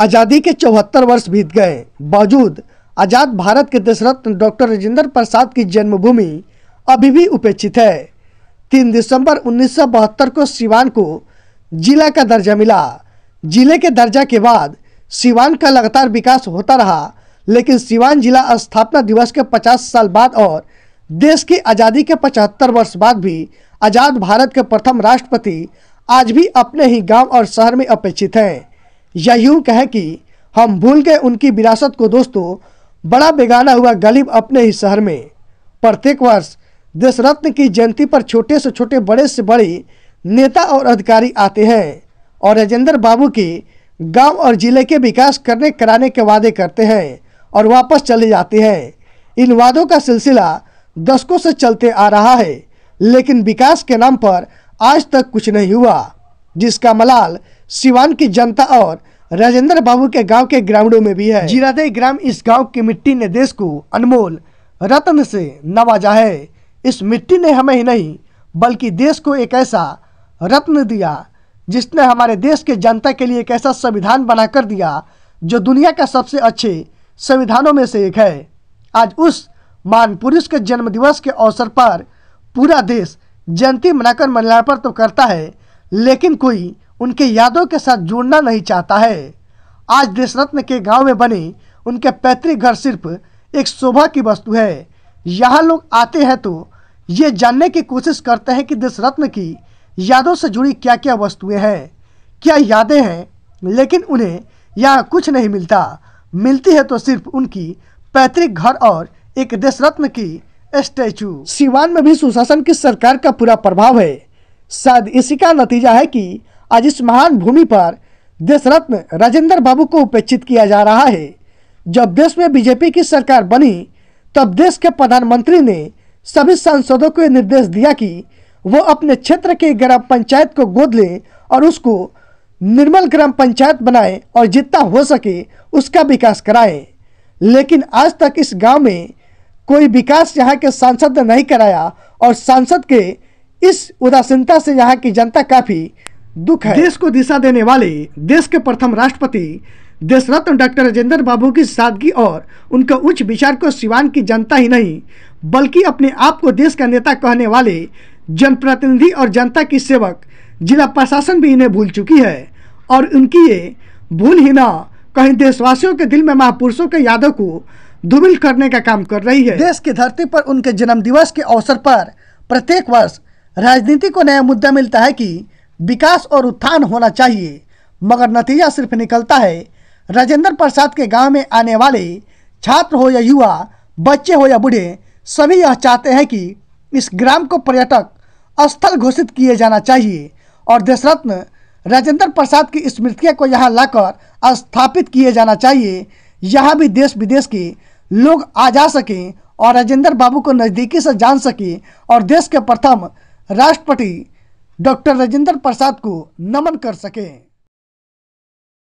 आज़ादी के चौहत्तर वर्ष बीत गए बावजूद आज़ाद भारत के देशरत्न डॉक्टर राजेंद्र प्रसाद की जन्मभूमि अभी भी उपेक्षित है तीन दिसंबर उन्नीस को सिवान को जिला का दर्जा मिला जिले के दर्जा के बाद सिवान का लगातार विकास होता रहा लेकिन सिवान जिला स्थापना दिवस के 50 साल बाद और देश की आज़ादी के 75 वर्ष बाद भी आज़ाद भारत के प्रथम राष्ट्रपति आज भी अपने ही गांव और शहर में अपेक्षित हैं या यूं कहें कि हम भूल गए उनकी विरासत को दोस्तों बड़ा बेगाना हुआ गलीब अपने ही शहर में प्रत्येक वर्ष देशरत्न की जयंती पर छोटे से छोटे बड़े से बड़े नेता और अधिकारी आते हैं और राजेंद्र बाबू की गांव और जिले के विकास करने कराने के वादे करते हैं और वापस चले जाते हैं इन वादों का सिलसिला दशकों से चलते आ रहा है लेकिन विकास के नाम पर आज तक कुछ नहीं हुआ जिसका मलाल सिवान की जनता और राजेंद्र बाबू के गांव के ग्रामीणों में भी है जीरादे ग्राम इस गांव की मिट्टी ने देश को अनमोल रत्न से नवाजा है इस मिट्टी ने हमें ही नहीं बल्कि देश को एक ऐसा रत्न दिया जिसने हमारे देश के जनता के लिए एक ऐसा संविधान बना कर दिया जो दुनिया का सबसे अच्छे संविधानों में से एक है आज उस मान पुरुष के जन्मदिवस के अवसर पर पूरा देश जयंती मनाकर मल्यार्पण तो करता है लेकिन कोई उनके यादों के साथ जुड़ना नहीं चाहता है आज देशरत्न के गांव में बने उनके पैतृक घर सिर्फ एक शोभा की वस्तु है यहाँ लोग आते हैं तो ये जानने की कोशिश करते हैं कि देशरत्न की यादों से जुड़ी क्या क्या वस्तुएं हैं क्या यादें हैं लेकिन उन्हें यहाँ कुछ नहीं मिलता मिलती है तो सिर्फ उनकी पैतृक घर और एक देशरत्न की स्टैचू सिवान में भी सुशासन की सरकार का पूरा प्रभाव है शायद इसी का नतीजा है कि आज इस महान भूमि पर देश रत्न राजेंद्र बाबू को उपेक्षित किया जा रहा है जब देश में बीजेपी की सरकार बनी तब देश के प्रधानमंत्री ने सभी सांसदों को निर्देश दिया कि वो अपने क्षेत्र के ग्राम पंचायत को गोद लें और उसको निर्मल ग्राम पंचायत बनाए और जितना हो सके उसका विकास कराएं लेकिन आज तक इस गांव में कोई विकास यहाँ के सांसद ने नहीं कराया और सांसद के इस उदासीनता से यहाँ की जनता काफ़ी दुख है देश को दिशा देने वाले देश के प्रथम राष्ट्रपति देश रत्न डॉक्टर राजेंद्र बाबू की सादगी और उनके उच्च विचार को सिवान की जनता ही नहीं बल्कि अपने आप को देश का नेता कहने वाले जनप्रतिनिधि और जनता की सेवक जिला प्रशासन भी इन्हें भूल चुकी है और उनकी ये भूल ही ना कहीं देशवासियों के दिल में महापुरुषों के यादों को धूमिल करने का काम कर रही है देश की धरती पर उनके जन्म दिवस के अवसर पर प्रत्येक वर्ष राजनीति को नया मुद्दा मिलता है कि विकास और उत्थान होना चाहिए मगर नतीजा सिर्फ निकलता है राजेंद्र प्रसाद के गांव में आने वाले छात्र हो या युवा बच्चे हो या बूढ़े सभी यह चाहते हैं कि इस ग्राम को पर्यटक स्थल घोषित किए जाना चाहिए और देशरत्न राजेंद्र प्रसाद की स्मृतियाँ को यहाँ लाकर स्थापित किए जाना चाहिए यहाँ भी देश विदेश के लोग आ जा सकें और राजेंद्र बाबू को नज़दीकी से जान सकें और देश के प्रथम राष्ट्रपति डॉक्टर राजेंद्र प्रसाद को नमन कर सकें